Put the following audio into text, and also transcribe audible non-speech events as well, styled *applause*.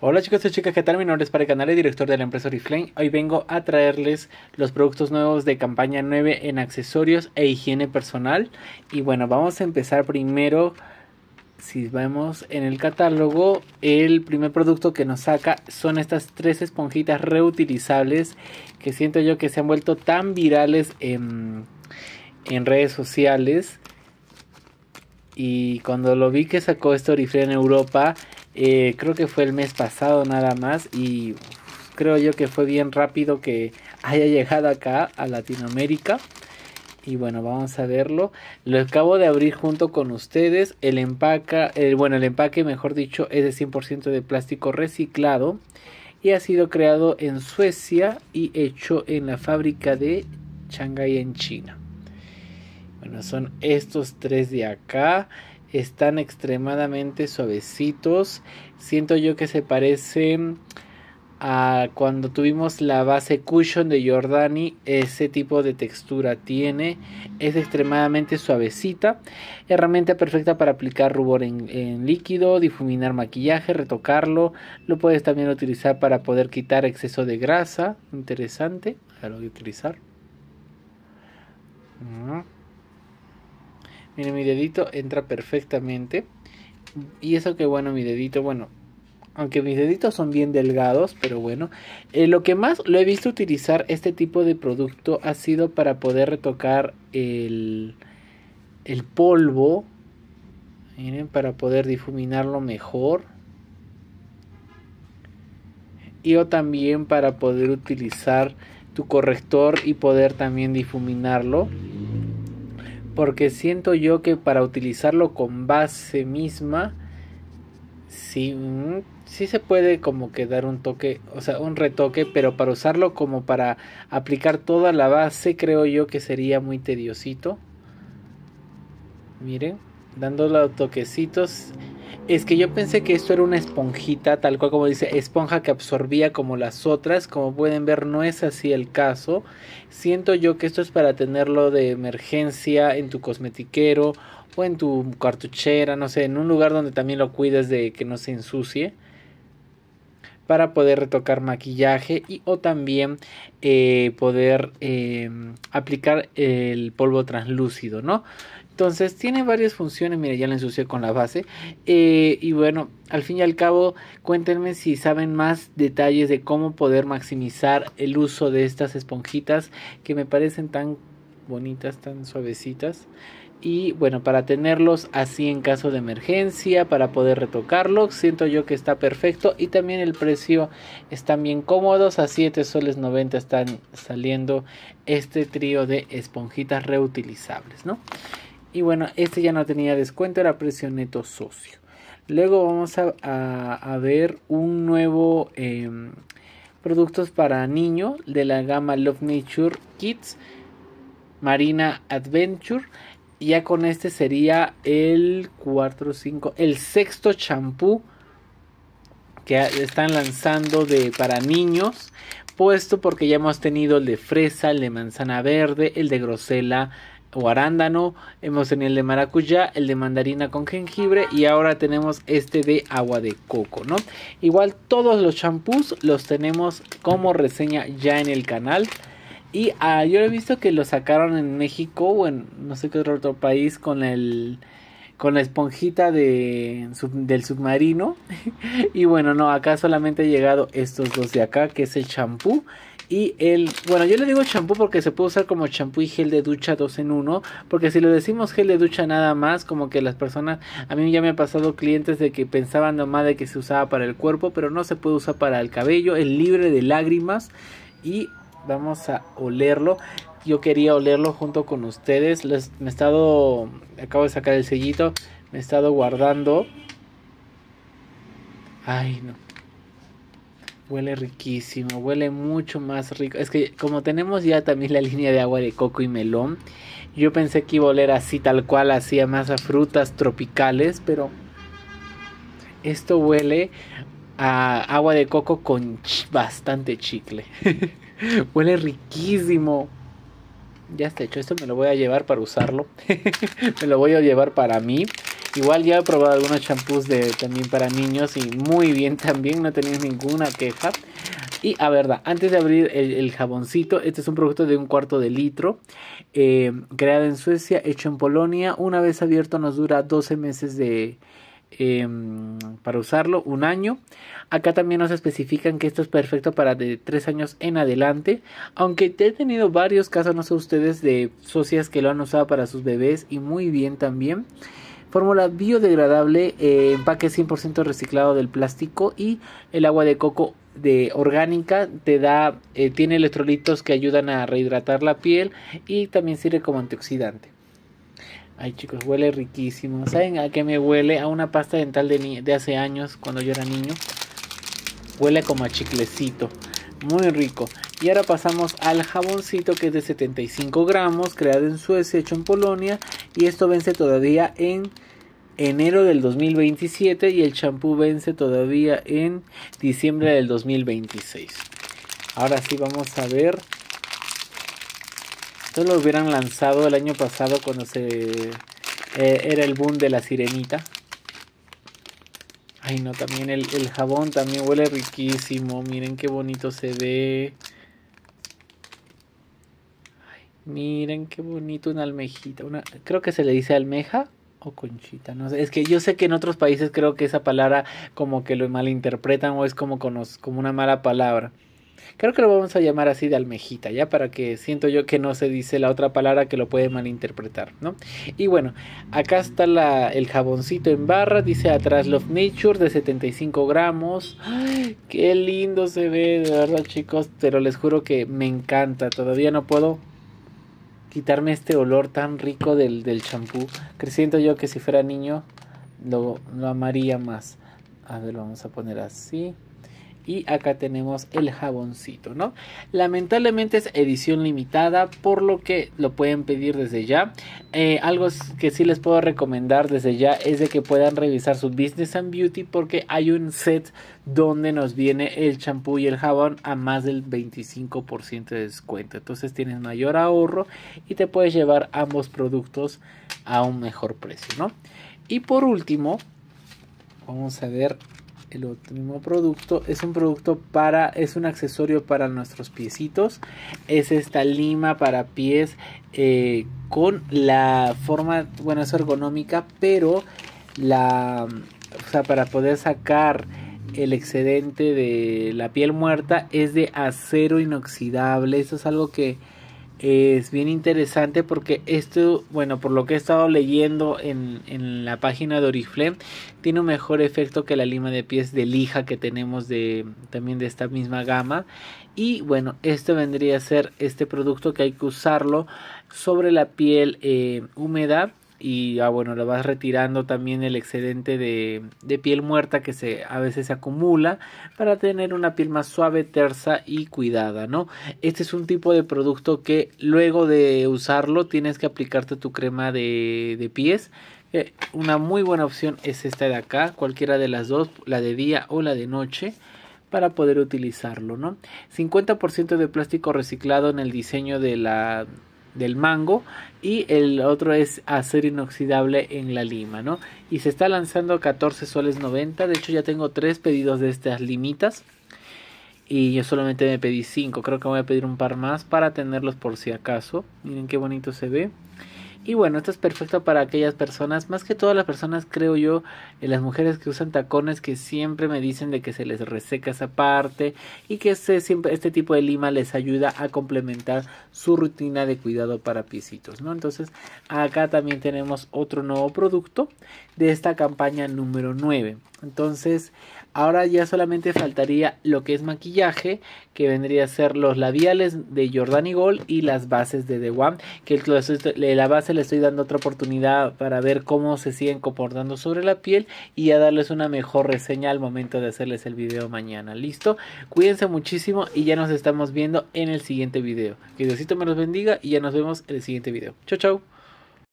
Hola chicos y chicas, ¿qué tal? Mi nombre es para el canal y director de la empresa Oriflame. Hoy vengo a traerles los productos nuevos de campaña 9 en accesorios e higiene personal. Y bueno, vamos a empezar primero, si vemos en el catálogo, el primer producto que nos saca son estas tres esponjitas reutilizables que siento yo que se han vuelto tan virales en, redes sociales. Y cuando lo vi que sacó esto Oriflame en Europa eh, creo que fue el mes pasado nada más y creo yo que fue bien rápido que haya llegado acá a Latinoamérica. Y bueno, vamos a verlo. Lo acabo de abrir junto con ustedes. El empaque eh, bueno, el empaque, mejor dicho, es de 100% de plástico reciclado y ha sido creado en Suecia y hecho en la fábrica de Shanghai en China. Bueno, son estos tres de acá están extremadamente suavecitos. Siento yo que se parece a cuando tuvimos la base cushion de Jordani, ese tipo de textura tiene, es extremadamente suavecita, herramienta perfecta para aplicar rubor en, líquido, difuminar maquillaje, retocarlo, lo puedes también utilizar para poder quitar exceso de grasa, interesante, a lo de utilizar. Mm. Miren, mi dedito entra perfectamente. Y eso que bueno, mi dedito, bueno, aunque mis deditos son bien delgados, pero bueno. Eh, lo que más lo he visto utilizar este tipo de producto ha sido para poder retocar el, el polvo. Miren, para poder difuminarlo mejor. Y o también para poder utilizar tu corrector y poder también difuminarlo porque siento yo que para utilizarlo con base misma, mm, sí, se puede como que dar un toque, o sea, un retoque, pero para usarlo como para aplicar toda la base, creo yo que sería muy tediosito. Miren, dándole los toquecitos es que yo pensé que esto era una esponjita, tal cual como dice, esponja que absorbía como las otras. Como pueden ver, no es así el caso. Siento yo que esto es para tenerlo de emergencia en tu cosmetiquero o en tu cartuchera, no sé, en un lugar donde también lo cuides de que no se ensucie para poder retocar maquillaje y o también eh, poder eh, aplicar el polvo translúcido, ¿no? Entonces tiene varias funciones, mire ya la ensucié con la base. Eh, y bueno, al fin y al cabo cuéntenme si saben más detalles de cómo poder maximizar el uso de estas esponjitas que me parecen tan bonitas, tan suavecitas. Y bueno, para tenerlos así en caso de emergencia, para poder retocarlos, siento yo que está perfecto. Y también el precio está bien cómodos, a 7 soles 90 están saliendo este trío de esponjitas reutilizables, ¿no? Y bueno, este ya no tenía descuento, era precio neto socio. Luego vamos a, a, ver un nuevo eh, productos para niños de la gama Love Nature Kids Marina Adventure. Ya con este sería el 4, 5, el sexto champú que están lanzando de para niños. Puesto porque ya hemos tenido el de fresa, el de manzana verde, el de grosela o arándano, hemos tenido el de maracuyá, el de mandarina con jengibre y ahora tenemos este de agua de coco, ¿no? Igual todos los champús los tenemos como reseña ya en el canal. Y ah, yo he visto que lo sacaron en México o en no sé qué otro, país con el con la esponjita de, del submarino. *laughs* y bueno, no, acá solamente he llegado estos dos de acá, que es el champú y el, bueno, yo le digo champú porque se puede usar como champú y gel de ducha dos en uno. Porque si le decimos gel de ducha nada más, como que las personas, a mí ya me ha pasado clientes de que pensaban nomás de que se usaba para el cuerpo, pero no se puede usar para el cabello, es libre de lágrimas. Y vamos a olerlo yo quería olerlo junto con ustedes. Les, me he estado, acabo de sacar el sellito, me he estado guardando. Ay, no. Huele riquísimo, huele mucho más rico. Es que como tenemos ya también la línea de agua de coco y melón, yo pensé que iba a oler así tal cual, a más a frutas tropicales, pero esto huele a agua de coco con bastante chicle. *laughs* huele riquísimo. Ya está hecho, esto me lo voy a llevar para usarlo. *laughs* me lo voy a llevar para mí. Igual ya he probado algunos champús de también para niños y muy bien también, no tenéis ninguna queja. Y a verdad, antes de abrir el, jaboncito, este es un producto de un cuarto de litro, eh, creado en Suecia, hecho en Polonia. Una vez abierto nos dura 12 meses de, em, para usarlo, un año. Acá también nos especifican que esto es perfecto para de 3 años en adelante, aunque he tenido varios casos, no sé ustedes, de socias que lo han usado para sus bebés y muy bien también fórmula biodegradable, eh, empaque 100% reciclado del plástico y el agua de coco de orgánica te da eh, tiene electrolitos que ayudan a rehidratar la piel y también sirve como antioxidante. Ay chicos, huele riquísimo. ¿Saben a qué me huele? A una pasta dental de, de hace años cuando yo era niño. Huele como a chiclecito muy rico. Y ahora pasamos al jaboncito que es de 75 gramos, creado en Suecia, hecho en Polonia. Y esto vence todavía en enero del 2027 y el champú vence todavía en diciembre del 2026. Ahora sí vamos a ver. Esto lo hubieran lanzado el año pasado cuando se eh, era el boom de la sirenita. Ay, no, también el, jabón también huele riquísimo. Miren qué bonito se ve. miren qué bonito una almejita. creo que se le dice almeja o conchita, no sé, es que yo sé que en otros países creo que esa palabra como que lo malinterpretan o es como, como una mala palabra. Creo que lo vamos a llamar así de almejita, ya para que siento yo que no se dice la otra palabra que lo puede malinterpretar, ¿no? Y bueno, acá está la, el jaboncito en barra, dice atrás Love Nature de 75 gramos. ¡Ay, qué lindo se ve, de verdad chicos, pero les juro que me encanta, todavía no puedo quitarme este olor tan rico del champú, que siento yo que si fuera niño lo, lo amaría más. A ver, lo vamos a poner así y acá tenemos el jaboncito, ¿no? Lamentablemente es edición limitada, por lo que lo pueden pedir desde ya. Eh, algo que sí les puedo recomendar desde ya es de que puedan revisar su Business and Beauty porque hay un set donde nos viene el champú y el jabón a más del 25% de descuento. Entonces tienes mayor ahorro y te puedes llevar ambos productos a un mejor precio, ¿no? Y por último, vamos a ver el último producto es un producto para es un accesorio para nuestros piecitos es esta lima para pies eh, con la forma bueno es ergonómica pero la o sea para poder sacar el excedente de la piel muerta es de acero inoxidable eso es algo que es bien interesante porque esto, bueno, por lo que he estado leyendo en, en la página de Oriflame, tiene un mejor efecto que la lima de pies de lija que tenemos de, también de esta misma gama. Y bueno, esto vendría a ser este producto que hay que usarlo sobre la piel eh, húmeda y ah, bueno, le vas retirando también el excedente de, piel muerta que se, a veces se acumula para tener una piel más suave, tersa y cuidada, ¿no? Este es un tipo de producto que luego de usarlo tienes que aplicarte tu crema de, pies. Eh, una muy buena opción es esta de acá, cualquiera de las dos, la de día o la de noche para poder utilizarlo, ¿no? 50% de plástico reciclado en el diseño de la, del mango y el otro es hacer inoxidable en la lima, ¿no? Y se está lanzando 14 soles 90, de hecho ya tengo tres pedidos de estas limitas y yo solamente me pedí cinco, creo que voy a pedir un par más para tenerlos por si acaso. Miren qué bonito se ve. Y bueno, esto es perfecto para aquellas personas, más que todas las personas creo yo, eh, las mujeres que usan tacones que siempre me dicen de que se les reseca esa parte y que este, siempre, este tipo de lima les ayuda a complementar su rutina de cuidado para piecitos, ¿no? Entonces acá también tenemos otro nuevo producto de esta campaña número 9. Entonces Ahora ya solamente faltaría lo que es maquillaje, que vendría a ser los labiales de Jordani Gold y las bases de The One, que la base le estoy dando otra oportunidad para ver cómo se siguen comportando sobre la piel y a darles una mejor reseña al momento de hacerles el video mañana, ¿listo? Cuídense muchísimo y ya nos estamos viendo en el siguiente video. Que Diosito me los bendiga y ya nos vemos en el siguiente video. Chau, chau.